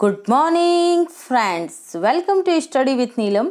good morning friends welcome to study with Neelam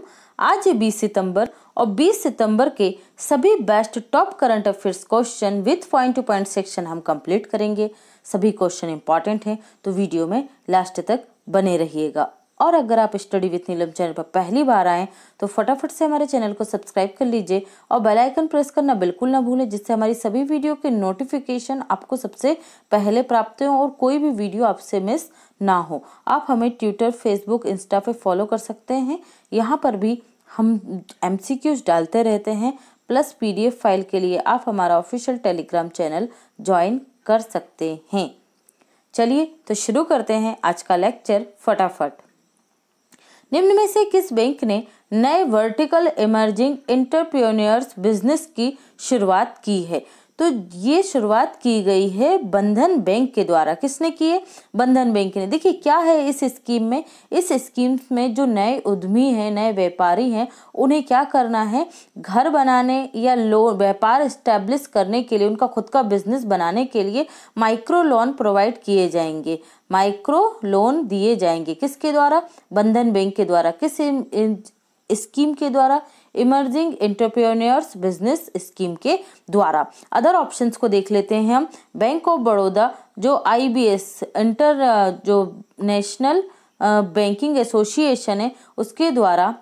आज 20 सितंबर और 20 सितंबर के सभी best top current affairs question with point to point section हम कंप्लीट करेंगे सभी क्वेश्चन इंपॉर्टेंट हैं तो वीडियो में लास्ट तक बने रहिएगा और अगर आप स्टडी विथ नीलम चैनल पर पहली बार आएँ तो फटाफट से हमारे चैनल को सब्सक्राइब कर लीजिए और बेलाइकन प्रेस करना बिल्कुल ना भूलें जिससे हमारी सभी वीडियो के नोटिफिकेशन आपको सबसे पहले प्राप्त हों और कोई भी वीडियो आपसे मिस ना हो आप हमें ट्विटर फेसबुक इंस्टा पे फॉलो कर सकते हैं यहाँ पर भी हम एम डालते रहते हैं प्लस पीडीएफ फाइल के लिए आप हमारा ऑफिशियल टेलीग्राम चैनल ज्वाइन कर सकते हैं चलिए तो शुरू करते हैं आज का लेक्चर फटाफट निम्न में से किस बैंक ने नए वर्टिकल इमर्जिंग इंटरप्रेन्योर्स बिजनेस की शुरुआत की है तो ये शुरुआत की गई है बंधन बैंक के द्वारा किसने की है बंधन बैंक ने देखिए क्या है इस स्कीम में इस स्कीम में जो नए उद्यमी हैं नए व्यापारी हैं उन्हें क्या करना है घर बनाने या लोन व्यापार इस्टेब्लिश करने के लिए उनका खुद का बिजनेस बनाने के लिए माइक्रो लोन प्रोवाइड किए जाएंगे माइक्रो लोन दिए जाएंगे किसके द्वारा बंधन बैंक के द्वारा किस स्कीम के द्वारा इमर्जिंग एंटरप्रेन्योर्स बिजनेस स्कीम के द्वारा अदर ऑप्शंस को देख लेते हैं हम बैंक ऑफ बड़ौदा जो आईबीएस इंटर जो नेशनल बैंकिंग एसोसिएशन है उसके द्वारा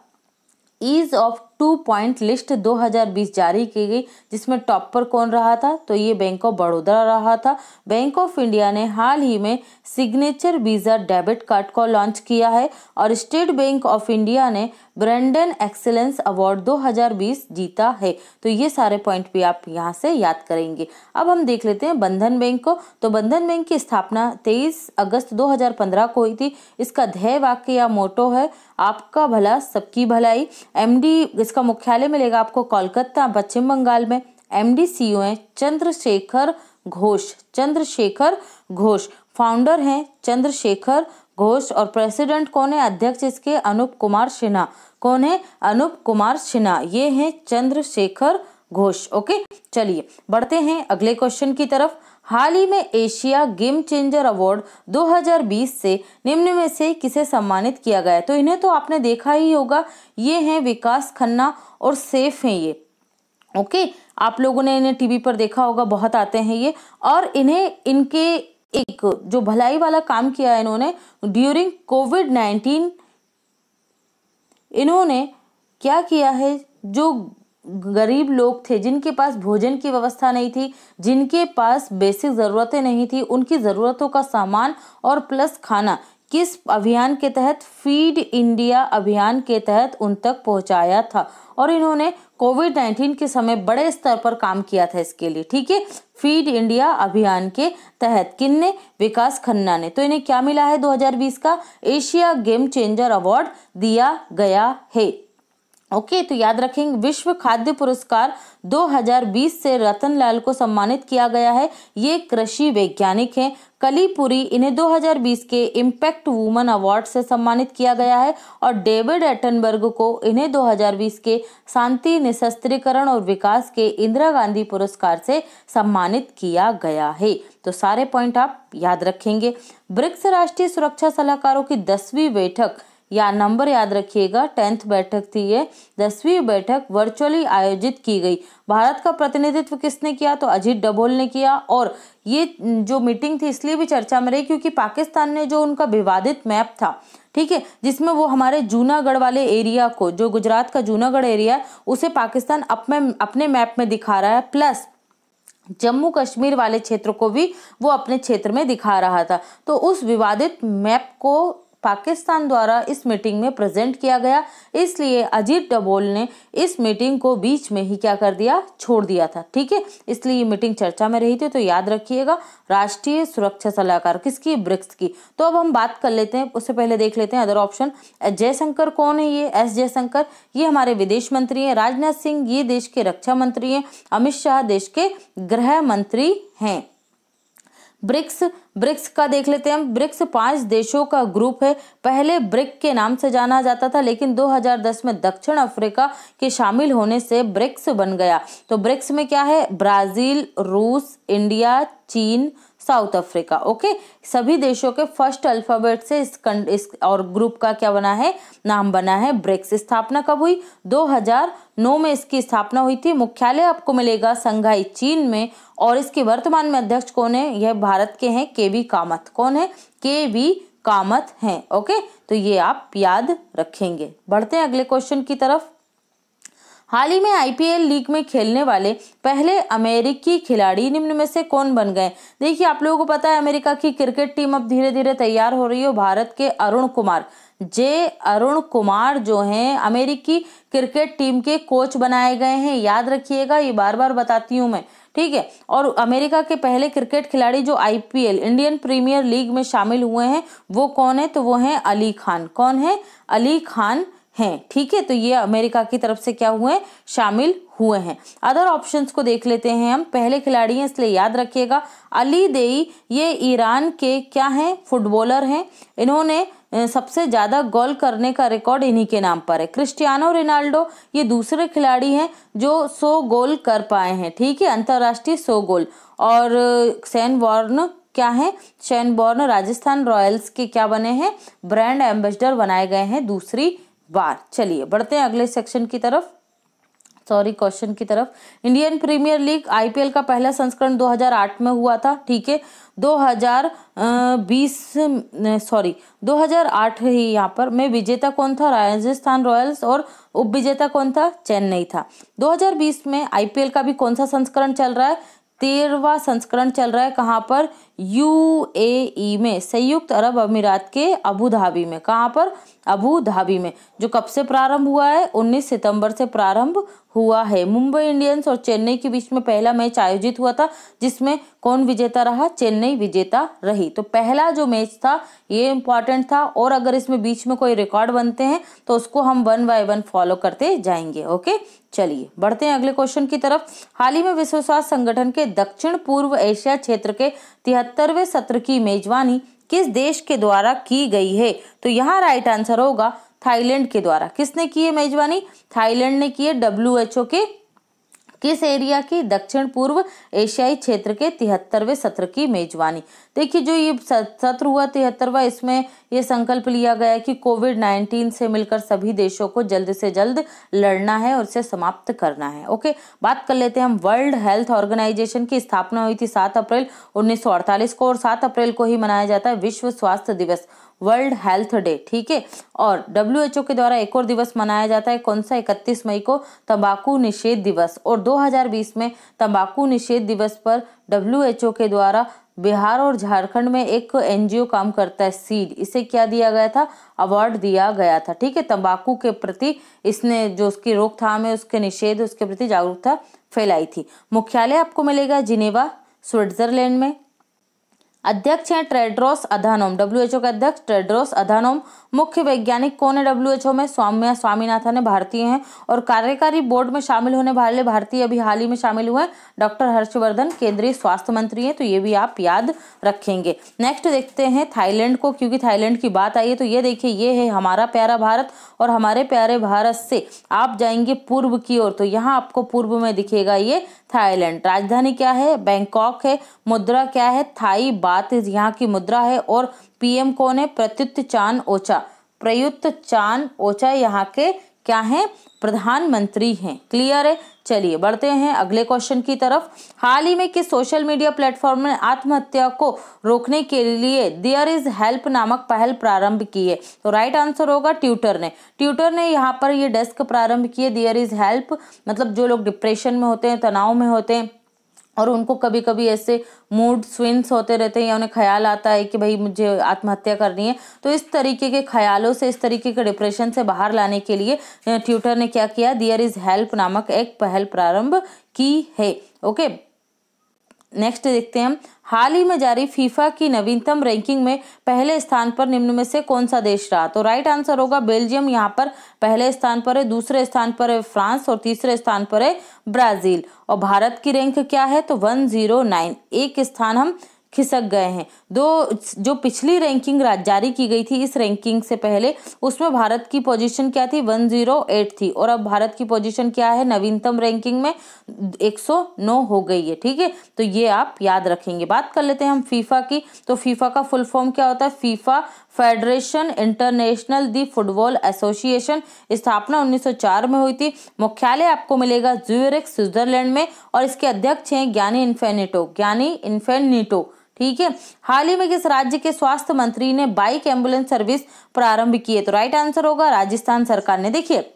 ease of two point list 2020 जारी की गई जिसमें टॉप पर कौन रहा था तो ये बैंक ऑफ बड़ौदा रहा था बैंक ऑफ इंडिया ने हाल ही में सिग्नेचर वीज़ा डेबिट कार्ड को लॉन्च किया है और स्टेट बैंक ऑफ इंडिया ने ब्रेंडन एक्सेलेंस अवार्ड 2020 जीता है तो ये सारे पॉइंट भी आप यहाँ से याद करेंगे अब हम देख लेते हैं बंधन बैंक को तो बंधन बैंक की स्थापना तेईस अगस्त दो को हुई थी इसका ध्यय वाक्य या मोटो है आपका भला सबकी भलाई एमडी जिसका मुख्यालय मिलेगा आपको कोलकाता पश्चिम बंगाल में एम डी सी ओ हैं चंद्रशेखर घोष चंद्रशेखर घोष फाउंडर हैं चंद्रशेखर घोष और प्रेसिडेंट कौन है अध्यक्ष इसके अनुप कुमार सिन्हा कौन है अनुप कुमार सिन्हा ये हैं चंद्रशेखर घोष ओके चलिए बढ़ते हैं अगले क्वेश्चन की तरफ हाल ही में एशिया गेम चेंजर अवार्ड 2020 से निम्न में से किसे सम्मानित किया गया तो इन्हें तो आपने देखा ही होगा ये हैं विकास खन्ना और सेफ हैं ये ओके आप लोगों ने इन्हें टीवी पर देखा होगा बहुत आते हैं ये और इन्हें इनके एक जो भलाई वाला काम किया इन्होंने ड्यूरिंग कोविड नाइन्टीन इन्होंने क्या किया है जो गरीब लोग थे जिनके पास भोजन की व्यवस्था नहीं थी जिनके पास बेसिक ज़रूरतें नहीं थी उनकी ज़रूरतों का सामान और प्लस खाना किस अभियान के तहत फीड इंडिया अभियान के तहत उन तक पहुंचाया था और इन्होंने कोविड नाइन्टीन के समय बड़े स्तर पर काम किया था इसके लिए ठीक है फीड इंडिया अभियान के तहत किन्ने विकास खन्ना ने तो इन्हें क्या मिला है 2020 का एशिया गेम चेंजर अवार्ड दिया गया है ओके okay, तो याद रखेंगे विश्व खाद्य पुरस्कार 2020 से रतन लाल को सम्मानित किया गया है ये कृषि वैज्ञानिक हैं कलीपुरी इन्हें 2020 के इम्पैक्ट वुमन अवार्ड से सम्मानित किया गया है और डेविड एटनबर्ग को इन्हें 2020 के शांति निशस्त्रीकरण और विकास के इंदिरा गांधी पुरस्कार से सम्मानित किया गया है तो सारे पॉइंट आप याद रखेंगे ब्रिक्स राष्ट्रीय सुरक्षा सलाहकारों की दसवीं बैठक या नंबर याद रखिएगा टेंथ बैठक थी ये दसवीं बैठक वर्चुअली आयोजित की गई भारत का प्रतिनिधित्व किसने किया तो अजीत डबोल ने किया और ये जो मीटिंग थी इसलिए भी चर्चा में रही क्योंकि पाकिस्तान ने जो उनका विवादित मैप था ठीक है जिसमें वो हमारे जूनागढ़ वाले एरिया को जो गुजरात का जूनागढ़ एरिया है उसे पाकिस्तान अपने अपने मैप में दिखा रहा है प्लस जम्मू कश्मीर वाले क्षेत्र को भी वो अपने क्षेत्र में दिखा रहा था तो उस विवादित मैप को पाकिस्तान द्वारा इस मीटिंग में प्रेजेंट किया गया इसलिए अजीत डबोल ने इस मीटिंग को बीच में ही क्या कर दिया छोड़ दिया था ठीक है इसलिए ये मीटिंग चर्चा में रही थी तो याद रखिएगा राष्ट्रीय सुरक्षा सलाहकार किसकी ब्रिक्स की तो अब हम बात कर लेते हैं उससे पहले देख लेते हैं अदर ऑप्शन जयशंकर कौन है ये एस जयशंकर ये हमारे विदेश मंत्री हैं राजनाथ सिंह ये देश के रक्षा मंत्री हैं अमित शाह देश के गृह मंत्री हैं ब्रिक्स ब्रिक्स का देख लेते हैं हम ब्रिक्स पांच देशों का ग्रुप है पहले ब्रिक के नाम से जाना जाता था लेकिन 2010 में दक्षिण अफ्रीका के शामिल होने से ब्रिक्स बन गया तो ब्रिक्स में क्या है ब्राज़ील रूस इंडिया चीन साउथ अफ्रीका ओके सभी देशों के फर्स्ट अल्फाबेट से इस, कं, इस और ग्रुप का क्या बना है नाम बना है ब्रिक्स स्थापना कब हुई 2009 में इसकी स्थापना हुई थी मुख्यालय आपको मिलेगा संघाई चीन में और इसके वर्तमान में अध्यक्ष कौन है यह भारत के हैं के बी कामत कौन है के बी कामत हैं ओके तो ये आप याद रखेंगे बढ़ते हैं अगले क्वेश्चन की तरफ हाल ही में आईपीएल लीग में खेलने वाले पहले अमेरिकी खिलाड़ी निम्न में से कौन बन गए देखिए आप लोगों को पता है अमेरिका की क्रिकेट टीम अब धीरे धीरे तैयार हो रही है भारत के अरुण कुमार जे अरुण कुमार जो हैं अमेरिकी क्रिकेट टीम के कोच बनाए गए हैं याद रखिएगा ये बार बार बताती हूँ मैं ठीक है और अमेरिका के पहले क्रिकेट खिलाड़ी जो आईपीएल इंडियन प्रीमियर लीग में शामिल हुए हैं वो कौन है तो वो हैं अली खान कौन है अली खान हैं ठीक है तो ये अमेरिका की तरफ से क्या हुए शामिल हुए हैं अदर ऑप्शंस को देख लेते हैं हम पहले खिलाड़ी हैं इसलिए याद रखिएगा अली देई ये ईरान के क्या हैं फुटबॉलर हैं इन्होंने सबसे ज़्यादा गोल करने का रिकॉर्ड इन्हीं के नाम पर है क्रिस्टियानो रोनाल्डो ये दूसरे खिलाड़ी हैं जो सो गोल कर पाए हैं ठीक है अंतर्राष्ट्रीय सो गोल और सैन वॉर्न क्या है शैन बॉर्न राजस्थान रॉयल्स के क्या बने हैं ब्रांड एम्बेसडर बनाए गए हैं दूसरी बार चलिए बढ़ते हैं अगले सेक्शन की तरफ सॉरी क्वेश्चन की तरफ इंडियन प्रीमियर लीग आईपीएल का पहला संस्करण 2008 में हुआ था ठीक है 2020 सॉरी 2008 ही यहाँ पर में विजेता कौन था राजस्थान रॉयल्स और उप विजेता कौन था चेन्नई था 2020 में आईपीएल का भी कौन सा संस्करण चल रहा है तेरहवा संस्करण चल रहा है कहाँ पर यूएई में संयुक्त अरब अमीरात के अबू धाबी में कहाँ पर अबू धाबी में जो कब से प्रारंभ हुआ है 19 सितंबर से प्रारंभ हुआ है मुंबई इंडियंस और चेन्नई के बीच में पहला मैच आयोजित हुआ था जिसमें कौन विजेता रहा चेन्नई विजेता रही तो पहला जो मैच था ये इम्पॉर्टेंट था और अगर इसमें बीच में कोई रिकॉर्ड बनते हैं तो उसको हम वन बाय वन फॉलो करते जाएंगे ओके चलिए बढ़ते हैं अगले क्वेश्चन की तरफ हाल ही में विश्व स्वास्थ्य संगठन के दक्षिण पूर्व एशिया क्षेत्र के तिहत्तरवें सत्र की मेजबानी किस देश के द्वारा की गई है तो यहाँ राइट आंसर होगा थाईलैंड के द्वारा किसने की है मेजबानी थाईलैंड ने की है डब्ल्यू के किस एरिया की दक्षिण पूर्व एशियाई क्षेत्र के तिहत्तरवें सत्र की मेजबानी देखिए जो ये सत्र हुआ तिहत्तरवा इसमें ये संकल्प लिया गया कि कोविड नाइन्टीन से मिलकर सभी देशों को जल्द से जल्द लड़ना है और इसे समाप्त करना है ओके बात कर लेते हैं हम वर्ल्ड हेल्थ ऑर्गेनाइजेशन की स्थापना हुई थी सात अप्रैल उन्नीस को और सात अप्रैल को ही मनाया जाता है विश्व स्वास्थ्य दिवस वर्ल्ड हेल्थ डे ठीक है और डब्ल्यू के द्वारा एक और दिवस मनाया जाता है कौन सा इकतीस मई को तंबाकू निषेध दिवस और 2020 में तंबाकू निषेध दिवस पर डब्ल्यू के द्वारा बिहार और झारखंड में एक एनजीओ काम करता है सीड इसे क्या दिया गया था अवार्ड दिया गया था ठीक है तंबाकू के प्रति इसने जो उसकी रोकथाम है उसके निषेध उसके प्रति जागरूकता फैलाई थी मुख्यालय आपको मिलेगा जिनेवा स्विट्जरलैंड में अध्यक्ष हैं ट्रेड्रोस अधानोम डब्ल्यूएचओ के अध्यक्ष ट्रेड्रोस अधानोम मुख्य वैज्ञानिक कौन है डब्ल्यूएचओ में सौम्या स्वामीनाथन है भारतीय हैं और कार्यकारी बोर्ड में शामिल होने वाले भारतीय अभी हाल ही में शामिल हुए डॉक्टर हर्षवर्धन केंद्रीय स्वास्थ्य मंत्री हैं तो ये भी आप याद रखेंगे नेक्स्ट देखते हैं थाईलैंड को क्योंकि थाईलैंड की बात आई है तो ये देखिए ये है हमारा प्यारा भारत और हमारे प्यारे भारत से आप जाएंगे पूर्व की ओर तो यहाँ आपको पूर्व में दिखेगा ये थाईलैंड राजधानी क्या है बैंकॉक है मुद्रा क्या है थाई बात यहाँ की मुद्रा है और पीएम कौन है प्रत्युत चांद ओचा प्रयुक्त चांद ओचा यहाँ के क्या हैं प्रधानमंत्री हैं क्लियर है चलिए बढ़ते हैं अगले क्वेश्चन की तरफ हाल ही में किस सोशल मीडिया प्लेटफॉर्म ने आत्महत्या को रोकने के लिए देयर इज हेल्प नामक पहल प्रारंभ की है तो राइट आंसर होगा ट्यूटर ने ट्यूटर ने यहाँ पर ये डेस्क प्रारंभ किए देयर इज हेल्प मतलब जो लोग डिप्रेशन में होते हैं तनाव में होते हैं और उनको कभी कभी ऐसे मूड स्विंग्स होते रहते हैं या उन्हें ख्याल आता है कि भाई मुझे आत्महत्या करनी है तो इस तरीके के ख्यालों से इस तरीके के डिप्रेशन से बाहर लाने के लिए ट्यूटर ने क्या किया दियर इज़ हेल्प नामक एक पहल प्रारंभ की है ओके नेक्स्ट देखते हैं हम हाल ही में जारी फीफा की नवीनतम रैंकिंग में पहले स्थान पर निम्न में से कौन सा देश रहा तो राइट आंसर होगा बेल्जियम यहाँ पर पहले स्थान पर है दूसरे स्थान पर है फ्रांस और तीसरे स्थान पर है ब्राजील और भारत की रैंक क्या है तो वन जीरो नाइन एक स्थान हम खिसक गए हैं दो जो पिछली रैंकिंग जारी की गई थी इस रैंकिंग से पहले उसमें भारत की पोजीशन क्या थी 108 थी और अब भारत की पोजीशन क्या है नवीनतम रैंकिंग में 109 हो गई है ठीक है तो ये आप याद रखेंगे बात कर लेते हैं हम फीफा की तो फीफा का फुल फॉर्म क्या होता है FIFA federation international de football association स्थापना 1904 में हुई थी मुख्यालय आपको मिलेगा ज्यूरिक स्विट्जरलैंड में और इसके अध्यक्ष हैं ज्ञानी इन्फेनिटो ज्ञानी इन्फेनिटो ठीक है हाल ही में किस राज्य के स्वास्थ्य मंत्री ने बाइक एम्बुलेंस सर्विस प्रारंभ की है तो राइट आंसर होगा राजस्थान सरकार ने देखिए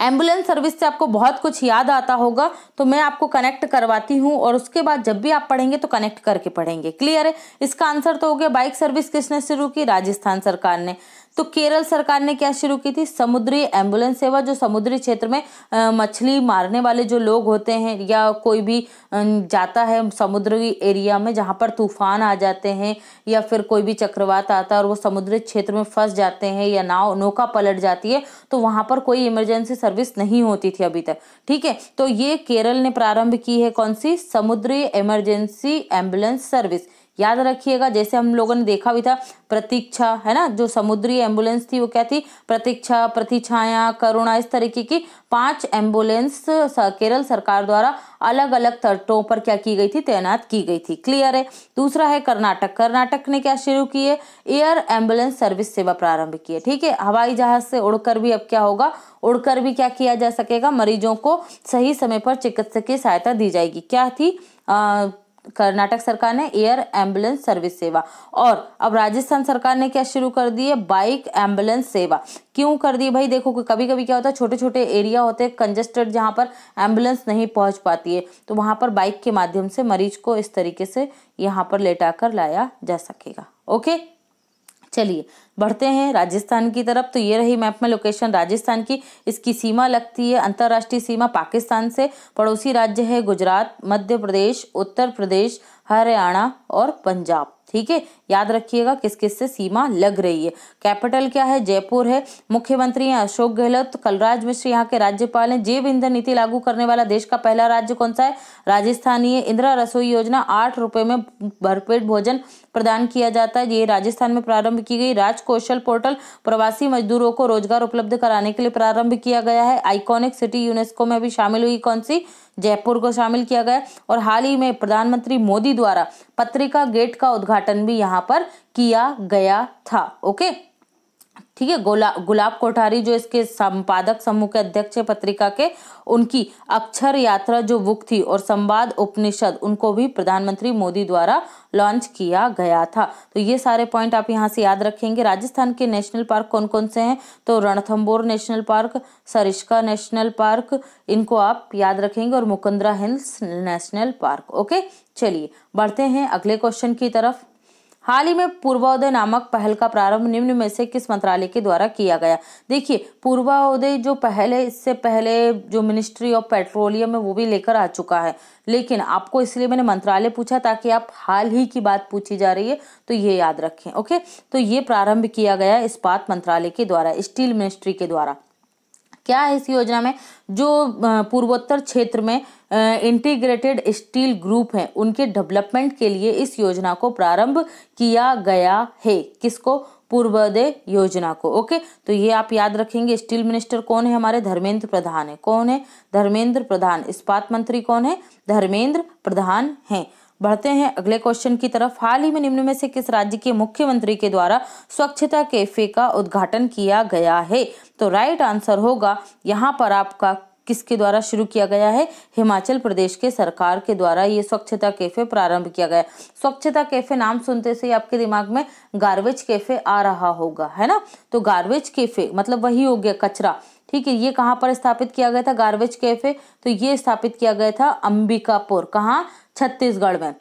एम्बुलेंस सर्विस से आपको बहुत कुछ याद आता होगा तो मैं आपको कनेक्ट करवाती हूँ और उसके बाद जब भी आप पढ़ेंगे तो कनेक्ट करके पढ़ेंगे क्लियर है इसका आंसर तो हो गया बाइक सर्विस किसने शुरू की राजस्थान सरकार ने तो केरल सरकार ने क्या शुरू की थी समुद्री एम्बुलेंस सेवा जो समुद्री क्षेत्र में मछली मारने वाले जो लोग होते हैं या कोई भी जाता है समुद्री एरिया में जहाँ पर तूफान आ जाते हैं या फिर कोई भी चक्रवात आता है और वो समुद्री क्षेत्र में फंस जाते हैं या नाव नौका पलट जाती है तो वहाँ पर कोई इमरजेंसी सर्विस नहीं होती थी अभी तक ठीक है तो ये केरल ने प्रारंभ की है कौन सी समुद्री इमरजेंसी एम्बुलेंस सर्विस याद रखिएगा जैसे हम लोगों ने देखा भी था प्रतीक्षा है ना जो समुद्री एम्बुलेंस थी वो क्या थी प्रतीक्षा प्रतिछाया करुणा इस तरीके की पांच एम्बुलेंस केरल सरकार द्वारा अलग अलग तटों पर क्या की गई थी तैनात की गई थी क्लियर है दूसरा है कर्नाटक कर्नाटक ने क्या शुरू की है एयर एम्बुलेंस सर्विस सेवा प्रारंभ की है ठीक है हवाई जहाज से उड़कर भी अब क्या होगा उड़कर भी क्या किया जा सकेगा मरीजों को सही समय पर चिकित्सकीय सहायता दी जाएगी क्या थी कर्नाटक सरकार ने एयर एम्बुलेंस सर्विस सेवा और अब राजस्थान सरकार ने क्या शुरू कर दी है बाइक एम्बुलेंस सेवा क्यों कर दी भाई देखो कि कभी कभी क्या होता है छोटे छोटे एरिया होते हैं कंजेस्टेड जहां पर एम्बुलेंस नहीं पहुंच पाती है तो वहां पर बाइक के माध्यम से मरीज को इस तरीके से यहाँ पर लेटा कर लाया जा सकेगा ओके चलिए बढ़ते हैं राजस्थान की तरफ तो ये रही मैप में लोकेशन राजस्थान की इसकी सीमा लगती है अंतर्राष्ट्रीय सीमा पाकिस्तान से पड़ोसी राज्य है गुजरात मध्य प्रदेश उत्तर प्रदेश हरियाणा और पंजाब ठीक है याद रखिएगा किस किस से सीमा लग रही है कैपिटल क्या है जयपुर है मुख्यमंत्री हैं अशोक गहलोत कलराज मिश्र यहाँ के राज्यपाल हैं जैव ईंधन नीति लागू करने वाला देश का पहला राज्य कौन सा है राजस्थानी है इंदिरा रसोई योजना आठ रुपये में भरपेट भोजन प्रदान किया जाता है ये राजस्थान में प्रारंभ की गई राज कौशल पोर्टल प्रवासी मजदूरों को रोजगार उपलब्ध कराने के लिए प्रारंभ किया गया है आइकॉनिक सिटी यूनेस्को में भी शामिल हुई कौन सी जयपुर को शामिल किया गया और हाल ही में प्रधानमंत्री मोदी द्वारा पत्रिका गेट का उद्घाटन भी यहाँ पर किया गया था ओके ठीक है गोला गुलाब कोठारी जो इसके संपादक समूह के अध्यक्ष पत्रिका के उनकी अक्षर यात्रा जो बुक थी और संवाद उपनिषद उनको भी प्रधानमंत्री मोदी द्वारा लॉन्च किया गया था तो ये सारे पॉइंट आप यहाँ से याद रखेंगे राजस्थान के नेशनल पार्क कौन कौन से हैं तो Ranthambore national park Sariska national park इनको आप याद रखेंगे और Mukundra hills national park okay चलिए बढ़ते हैं अगले क्वेश्चन की तरफ हाल ही में पूर्वोदय नामक पहल का प्रारंभ निम्न में से किस मंत्रालय के द्वारा किया गया देखिए पूर्वोदय जो पहले इससे पहले जो मिनिस्ट्री ऑफ पेट्रोलियम है वो भी लेकर आ चुका है लेकिन आपको इसलिए मैंने मंत्रालय पूछा ताकि आप हाल ही की बात पूछी जा रही है तो ये याद रखें ओके तो ये प्रारंभ किया गया इस्पात मंत्रालय के द्वारा स्टील मिनिस्ट्री के द्वारा क्या है इस योजना में जो पूर्वोत्तर क्षेत्र में इंटीग्रेटेड स्टील ग्रुप हैं उनके डेवलपमेंट के लिए इस योजना को प्रारंभ किया गया है किसको पूर्वोदय योजना को ओके तो ये आप याद रखेंगे स्टील मिनिस्टर कौन है हमारे धर्मेंद्र प्रधान है कौन है धर्मेंद्र प्रधान इस्पात मंत्री कौन है धर्मेंद्र प्रधान हैं बढ़ते हैं अगले क्वेश्चन की तरफ हाल ही में निम्न में से किस राज्य के मुख्यमंत्री के द्वारा स्वच्छता कैफे का उद्घाटन किया गया है तो राइट आंसर होगा यहाँ पर आपका किसके द्वारा शुरू किया गया है हिमाचल प्रदेश के सरकार के द्वारा ये स्वच्छता कैफे प्रारंभ किया गया स्वच्छता कैफे नाम सुनते से ही आपके दिमाग में गार्बेज कैफे आ रहा होगा है ना तो गार्बेज कैफे मतलब वही हो गया कचरा ठीक है ये कहाँ पर स्थापित किया गया था गार्बेज कैफे तो ये स्थापित किया गया था अंबिकापुर कहाँ छत्तीसगढ़ में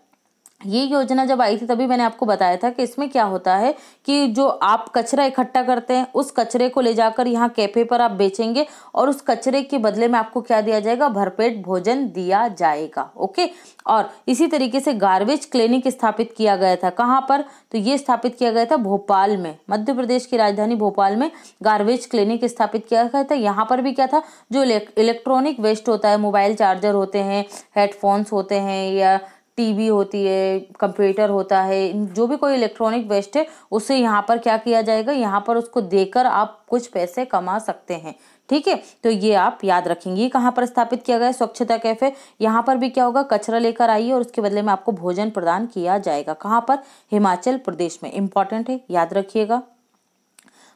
ये योजना जब आई थी तभी मैंने आपको बताया था कि इसमें क्या होता है कि जो आप कचरा इकट्ठा करते हैं उस कचरे को ले जाकर यहाँ कैफे पर आप बेचेंगे और उस कचरे के बदले में आपको क्या दिया जाएगा भरपेट भोजन दिया जाएगा ओके और इसी तरीके से गार्बेज क्लिनिक स्थापित किया गया था कहाँ पर तो ये स्थापित किया गया था भोपाल में मध्य प्रदेश की राजधानी भोपाल में गार्बेज क्लिनिक स्थापित किया गया था यहाँ पर भी क्या था जो इलेक्ट्रॉनिक वेस्ट होता है मोबाइल चार्जर होते हैं हेडफोन्स होते हैं या टीवी होती है कंप्यूटर होता है जो भी कोई इलेक्ट्रॉनिक वेस्ट है उसे यहाँ पर क्या किया जाएगा यहाँ पर उसको देकर आप कुछ पैसे कमा सकते हैं ठीक है तो ये आप याद रखेंगे कहाँ पर स्थापित किया गया है स्वच्छता कैफे यहाँ पर भी क्या होगा कचरा लेकर आइए और उसके बदले में आपको भोजन प्रदान किया जाएगा कहाँ पर हिमाचल प्रदेश में इंपॉर्टेंट है याद रखिएगा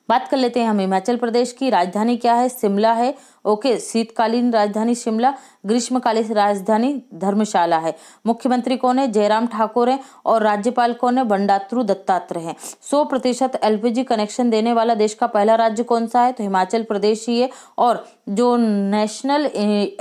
बात कर लेते हैं हम हिमाचल प्रदेश की राजधानी क्या है शिमला है ओके शीतकालीन राजधानी शिमला ग्रीष्मकालीन राजधानी धर्मशाला है मुख्यमंत्री कौन है जयराम ठाकुर हैं और राज्यपाल कौन है बंडात्रु दत्तात्रेय हैं सौ प्रतिशत एलपीजी कनेक्शन देने वाला देश का पहला राज्य कौन सा है तो हिमाचल प्रदेश ही है और जो नेशनल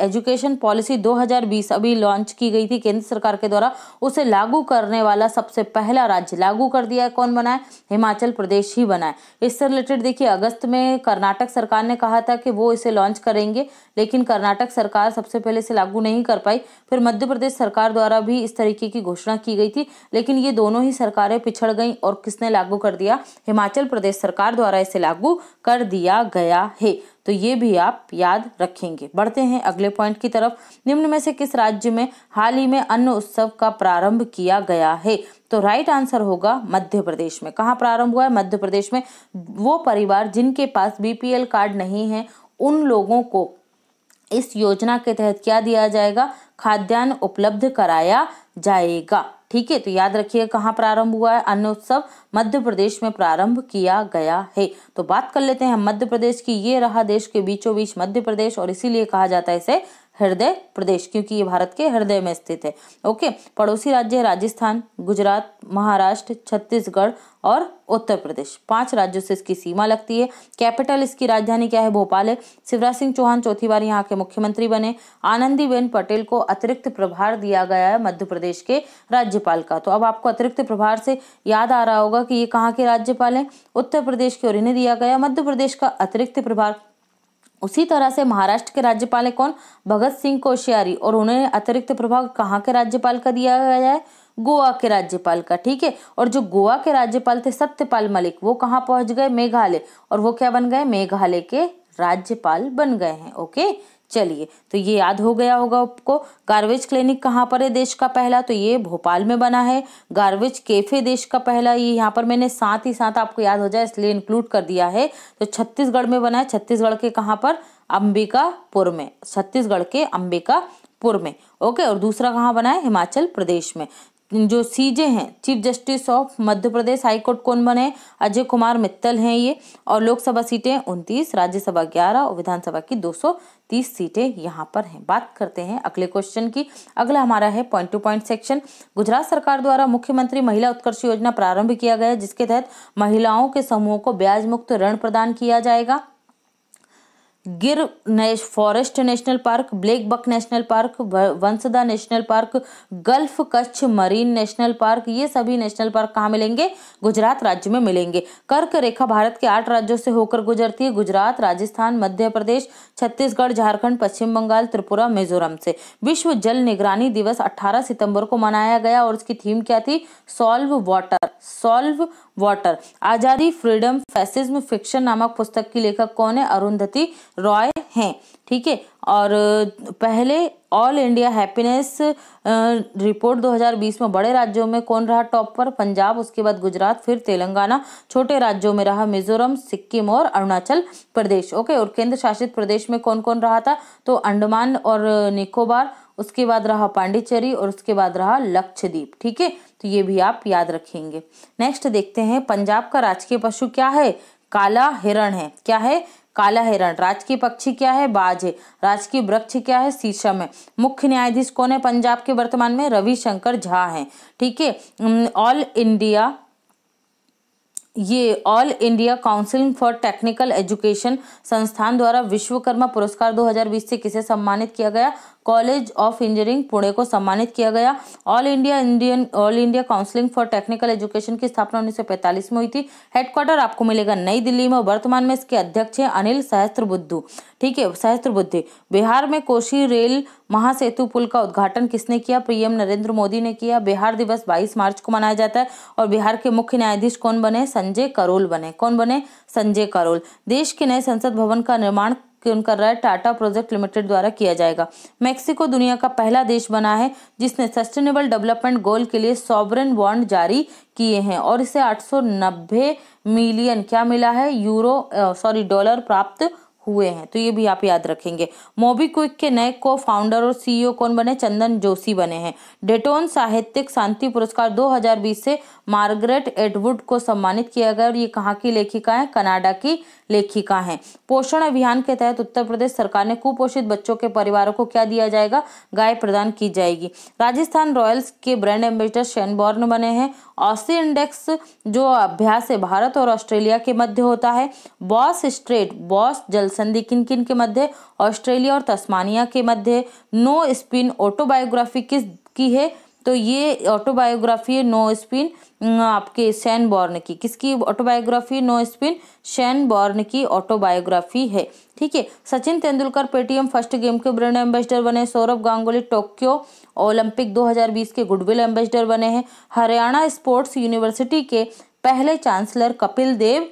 एजुकेशन पॉलिसी 2020 अभी लॉन्च की गई थी केंद्र सरकार के द्वारा उसे लागू करने वाला सबसे पहला राज्य लागू कर दिया है कौन बनाए हिमाचल प्रदेश ही बनाए इससे रिलेटेड देखिए अगस्त में कर्नाटक सरकार ने कहा था कि वो इसे लॉन्च कर करेंगे लेकिन कर्नाटक सरकार सबसे पहले से लागू नहीं कर पाई फिर मध्य प्रदेश सरकार द्वारा भी इस तरीके की घोषणा की गई थी लेकिन ये दोनों ही सरकारें पिछड़ गईं और किसने लागू कर दिया हिमाचल प्रदेश सरकार द्वारा इसे लागू कर दिया गया है तो ये भी आप याद रखेंगे बढ़ते हैं अगले पॉइंट की तरफ निम्न में से किस राज्य में हाल ही में अन्न उत्सव का प्रारंभ किया गया है तो राइट आंसर होगा मध्य प्रदेश में कहाँ प्रारंभ हुआ है मध्य प्रदेश में वो परिवार जिनके पास बीपीएल कार्ड नहीं है उन लोगों को इस योजना के तहत क्या दिया जाएगा खाद्यान्न उपलब्ध कराया जाएगा ठीक है तो याद रखिए कहाँ प्रारंभ हुआ है अन्न उत्सव मध्य प्रदेश में प्रारंभ किया गया है तो बात कर लेते हैं मध्य प्रदेश की ये रहा देश के बीचों बीच मध्य प्रदेश और इसीलिए कहा जाता है इसे हृदय प्रदेश क्योंकि ये भारत के हृदय में स्थित है ओके पड़ोसी राज्य राजस्थान गुजरात महाराष्ट्र छत्तीसगढ़ और उत्तर प्रदेश पांच राज्यों से इसकी सीमा लगती है कैपिटल इसकी राजधानी क्या है भोपाल है शिवराज सिंह चौहान चौथी बार यहाँ के मुख्यमंत्री बने आनंदीबेन पटेल को अतिरिक्त प्रभार दिया गया है मध्य प्रदेश के राज्यपाल का तो अब आपको अतिरिक्त प्रभार से याद आ रहा होगा कि ये कहाँ के राज्यपाल हैं उत्तर प्रदेश की और इन्हें दिया गया मध्य प्रदेश का अतिरिक्त प्रभार उसी तरह से महाराष्ट्र के राज्यपाल है कौन भगत सिंह कोश्यारी और उन्हें अतिरिक्त प्रभाव कहाँ के राज्यपाल का दिया गया है गोवा के राज्यपाल का ठीक है और जो गोवा के राज्यपाल थे सत्यपाल मलिक वो कहाँ पहुंच गए मेघालय और वो क्या बन गए मेघालय के राज्यपाल बन गए हैं ओके चलिए तो ये याद हो गया होगा आपको गार्बेज क्लिनिक कहाँ पर है देश का पहला तो ये भोपाल में बना है गार्बेज कैफे देश का पहला ये यहाँ पर मैंने साथ ही साथ आपको याद हो जाए इसलिए इंक्लूड कर दिया है तो छत्तीसगढ़ में बना है छत्तीसगढ़ के कहाँ पर अंबिकापुर में छत्तीसगढ़ के अंबिकापुर में ओके और दूसरा कहाँ बना है हिमाचल प्रदेश में जो सीजे हैं chief justice of Madhya Pradesh high court कौन बने अजय कुमार मित्तल हैं ये और लोकसभा सीटें उनतीस राज्यसभा ग्यारह और विधानसभा की तीस सीटें यहाँ पर हैं बात करते हैं अगले क्वेश्चन की अगला हमारा है point to point section Gujarat सरकार द्वारा मुख्यमंत्री महिला उत्कर्ष योजना प्रारंभ किया गया जिसके तहत महिलाओं के समूह को ब्याज मुक्त ऋण प्रदान किया जाएगा गिर ने, forest national park black buck national park Vansda national park gulf Kutch marine national park ये सभी नेशनल पार्क कहाँ मिलेंगे गुजरात राज्य में मिलेंगे कर्क रेखा भारत के आठ राज्यों से होकर गुजरती है गुजरात राजस्थान मध्य प्रदेश छत्तीसगढ़ झारखंड पश्चिम बंगाल त्रिपुरा मिजोरम से विश्व जल निगरानी दिवस अट्ठारह सितंबर को मनाया गया और उसकी थीम क्या थी सॉल्व वाटर सॉल्व वाटर आजादी फ्रीडम फैसिज्म फिक्शन नामक पुस्तक की लेखक कौन है अरुंधति रॉय हैं ठीक है और पहले ऑल इंडिया हैप्पीनेस रिपोर्ट 2020 में बड़े राज्यों में कौन रहा टॉप पर पंजाब उसके बाद गुजरात फिर तेलंगाना छोटे राज्यों में रहा मिजोरम सिक्किम और अरुणाचल प्रदेश ओके और केंद्र शासित प्रदेश में कौन कौन रहा था तो अंडमान और निकोबार उसके बाद रहा पांडिचेरी और उसके बाद रहा लक्षद्वीप ठीक है तो ये भी आप याद रखेंगे नेक्स्ट देखते हैं पंजाब का राजकीय पशु क्या है काला हिरण है क्या है काला हिरण राजकीय पक्षी क्या है बाज है राजकीय वृक्ष क्या है शीशम है मुख्य न्यायाधीश कौन है पंजाब के वर्तमान में रविशंकर झा हैं ठीक है ऑल इंडिया ये all India council for technical education संस्थान द्वारा विश्वकर्मा पुरस्कार 2020 से किसे सम्मानित किया गया कॉलेज ऑफ इंजीनियरिंग पुणे को सम्मानित किया गया all India Indian all India counselling for technical education की स्थापना उन्नीस में हुई थी हेडक्वार्टर आपको मिलेगा नई दिल्ली में वर्तमान में इसके अध्यक्ष हैं अनिल सहस्त्र ठीक है सहस्त्र बिहार में कोशी रेल महासेतु पुल का उद्घाटन किसने किया पीएम नरेंद्र मोदी ने किया बिहार दिवस 22 मार्च को मनाया जाता है और बिहार के मुख्य न्यायाधीश कौन बने संजय करोल बने कौन बने संजय करोल देश के नए संसद भवन का निर्माण उनका राय टाटा प्रोजेक्ट लिमिटेड द्वारा किया जाएगा मेक्सिको दुनिया का पहला देश बना है जिसने सस्टेनेबल डेवलपमेंट गोल के लिए सॉवरन बॉन्ड जारी किए हैं और इसे आठ मिलियन क्या मिला है यूरो सॉरी डॉलर प्राप्त हुए हैं तो ये भी आप याद रखेंगे मोबीक्विक के नए को फाउंडर और सीईओ कौन बने चंदन जोशी बने हैं डेटोन साहित्यिक शांति पुरस्कार 2020 से मार्गरेट एडवुड को सम्मानित किया गया और ये कहाँ की लेखिका है कनाडा की लेखिका है पोषण अभियान के तहत उत्तर प्रदेश सरकार ने कुपोषित बच्चों के परिवारों को क्या दिया जाएगा गाय प्रदान की जाएगी राजस्थान रॉयल्स के ब्रांड एम्बेसडर शेनबॉर्न बने हैं ऑसी इंडेक्स जो अभ्यास है भारत और ऑस्ट्रेलिया के मध्य होता है बॉस स्ट्रेट बॉस जलसंधि किन किन के मध्य ऑस्ट्रेलिया और तस्मानिया के मध्य नो स्पिन ऑटोबायोग्राफी किस की है तो ये ऑटोबायोग्राफी है नो स्पिन आपके शैन बॉर्न की किसकी autobiography no spin Shane Warne की ऑटोबायोग्राफी है ठीक है Sachin Tendulkar Paytm first game के ब्रांड एम्बेसडर बने सौरभ गांगुली टोक्यो ओलंपिक 2020 के गुडविल एम्बेसडर बने हैं हरियाणा स्पोर्ट्स यूनिवर्सिटी के पहले चांसलर कपिल देव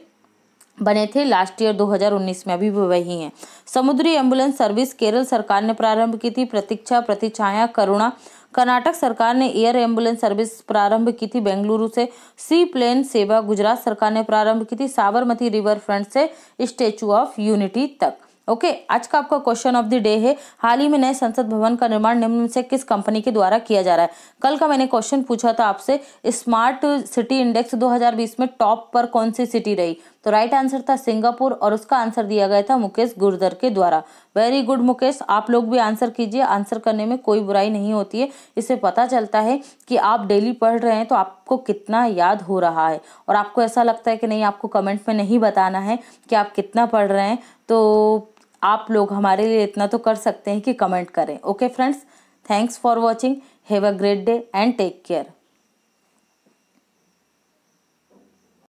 बने थे लास्ट ईयर 2019 में अभी भी वही हैं समुद्री एम्बुलेंस सर्विस केरल सरकार ने प्रारंभ की थी प्रतीक्षा प्रतिछाया करुणा कर्नाटक सरकार ने एयर एम्बुलेंस सर्विस प्रारंभ की थी बेंगलुरु से सी प्लेन सेवा गुजरात सरकार ने प्रारंभ की थी साबरमती रिवर फ्रंट से स्टेचू ऑफ यूनिटी तक ओके okay, आज का आपका क्वेश्चन ऑफ द डे है हाल ही में नए संसद भवन का निर्माण निम्न से किस कंपनी के द्वारा किया जा रहा है कल का मैंने क्वेश्चन पूछा था आपसे स्मार्ट सिटी इंडेक्स 2020 में टॉप पर कौन सी सिटी रही तो राइट आंसर था सिंगापुर और उसका आंसर दिया गया था मुकेश गुरदर के द्वारा वेरी गुड मुकेश आप लोग भी आंसर कीजिए आंसर करने में कोई बुराई नहीं होती है इससे पता चलता है कि आप डेली पढ़ रहे हैं तो आपको कितना याद हो रहा है और आपको ऐसा लगता है कि नहीं आपको कमेंट में नहीं बताना है कि आप कितना पढ़ रहे हैं तो आप लोग हमारे लिए इतना तो कर सकते हैं कि कमेंट करें okay friends thanks for watching have a great day and take care